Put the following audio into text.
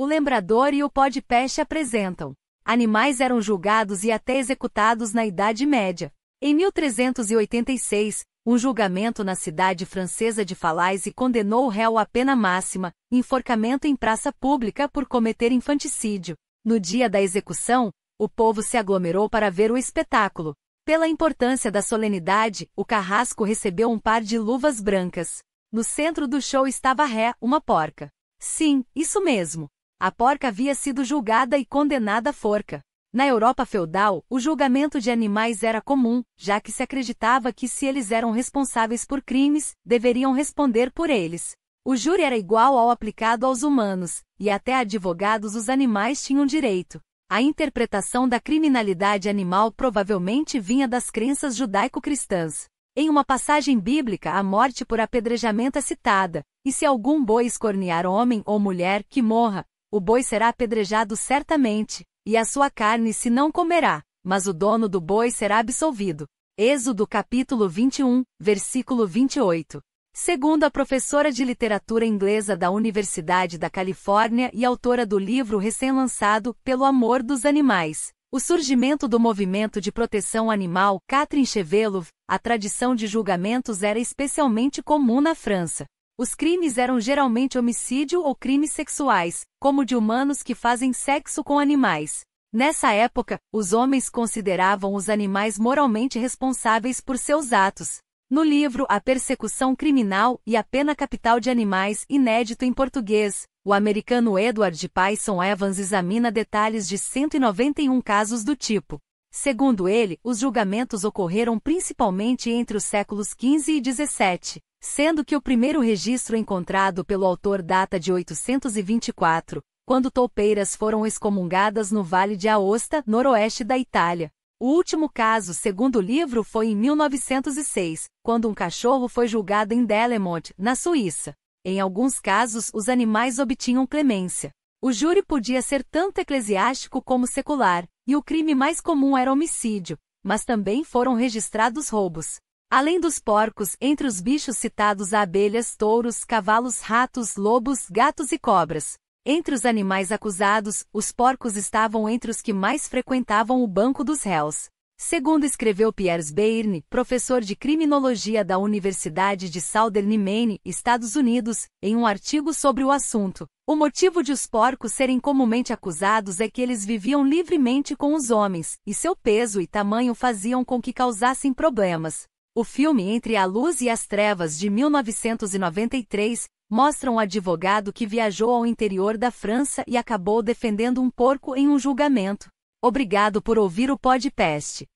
O lembrador e o pó de peste apresentam. Animais eram julgados e até executados na Idade Média. Em 1386, um julgamento na cidade francesa de Falaise condenou o réu à pena máxima, enforcamento em praça pública por cometer infanticídio. No dia da execução, o povo se aglomerou para ver o espetáculo. Pela importância da solenidade, o carrasco recebeu um par de luvas brancas. No centro do show estava ré, uma porca. Sim, isso mesmo. A porca havia sido julgada e condenada à forca. Na Europa feudal, o julgamento de animais era comum, já que se acreditava que se eles eram responsáveis por crimes, deveriam responder por eles. O júri era igual ao aplicado aos humanos, e até advogados os animais tinham direito. A interpretação da criminalidade animal provavelmente vinha das crenças judaico-cristãs. Em uma passagem bíblica, a morte por apedrejamento é citada, e se algum boi escornear homem ou mulher, que morra, o boi será apedrejado certamente, e a sua carne se não comerá, mas o dono do boi será absolvido. Êxodo capítulo 21, versículo 28. Segundo a professora de literatura inglesa da Universidade da Califórnia e autora do livro recém-lançado Pelo Amor dos Animais, o surgimento do movimento de proteção animal Catherine Chevelov, a tradição de julgamentos era especialmente comum na França. Os crimes eram geralmente homicídio ou crimes sexuais, como de humanos que fazem sexo com animais. Nessa época, os homens consideravam os animais moralmente responsáveis por seus atos. No livro A Persecução Criminal e a Pena Capital de Animais, inédito em português, o americano Edward Payson Evans examina detalhes de 191 casos do tipo. Segundo ele, os julgamentos ocorreram principalmente entre os séculos XV e XVII, sendo que o primeiro registro encontrado pelo autor data de 824, quando toupeiras foram excomungadas no Vale de Aosta, noroeste da Itália. O último caso, segundo o livro, foi em 1906, quando um cachorro foi julgado em Delemont, na Suíça. Em alguns casos, os animais obtinham clemência. O júri podia ser tanto eclesiástico como secular, e o crime mais comum era homicídio, mas também foram registrados roubos. Além dos porcos, entre os bichos citados há abelhas, touros, cavalos, ratos, lobos, gatos e cobras. Entre os animais acusados, os porcos estavam entre os que mais frequentavam o banco dos réus. Segundo escreveu Piers Beirne, professor de criminologia da Universidade de Southern Maine, Estados Unidos, em um artigo sobre o assunto, o motivo de os porcos serem comumente acusados é que eles viviam livremente com os homens, e seu peso e tamanho faziam com que causassem problemas. O filme Entre a Luz e as Trevas de 1993 mostra um advogado que viajou ao interior da França e acabou defendendo um porco em um julgamento. Obrigado por ouvir o podcast.